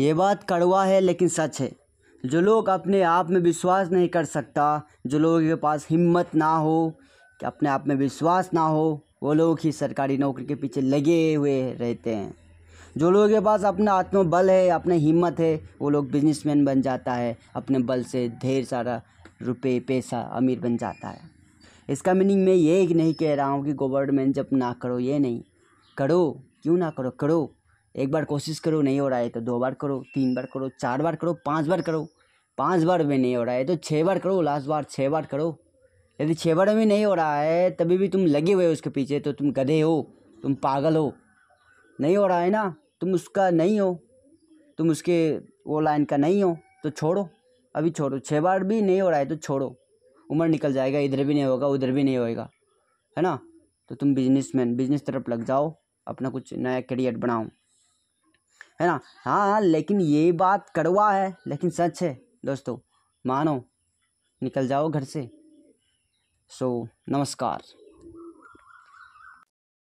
ये बात कड़वा है लेकिन सच है जो लोग अपने आप में विश्वास नहीं कर सकता जो लोगों के पास हिम्मत ना हो कि अपने आप में विश्वास ना हो वो लोग ही सरकारी नौकरी के पीछे लगे हुए रहते हैं जो लोगों के पास अपना आत्मबल है अपने हिम्मत है वो लोग बिजनेसमैन बन जाता है अपने बल से ढेर सारा रुपये पैसा अमीर बन जाता है इसका मीनिंग मैं ये नहीं कह रहा हूँ कि गवर्नमेंट जब ना करो ये नहीं करो क्यों ना करो करो एक बार कोशिश करो नहीं हो रहा है तो दो बार करो तीन बार करो चार बार करो पाँच बार करो पाँच बार में नहीं हो रहा है तो छः बार करो लास्ट बार छः बार करो यदि छः बार में नहीं हो रहा है तभी भी तुम लगे हुए हो उसके पीछे तो तुम गधे हो तुम पागल हो नहीं हो रहा है ना तुम उसका नहीं हो तुम उसके वो लाइन का नहीं हो तो छोड़ो अभी छोड़ो छः बार भी नहीं हो रहा है तो छोड़ो उम्र निकल जाएगा इधर भी नहीं होगा उधर भी नहीं होएगा है ना तो तुम बिजनेसमैन बिजनेस तरफ लग जाओ अपना कुछ नया करियर बनाओ है ना हाँ हाँ लेकिन ये बात कड़वा है लेकिन सच है दोस्तों मानो निकल जाओ घर से सो नमस्कार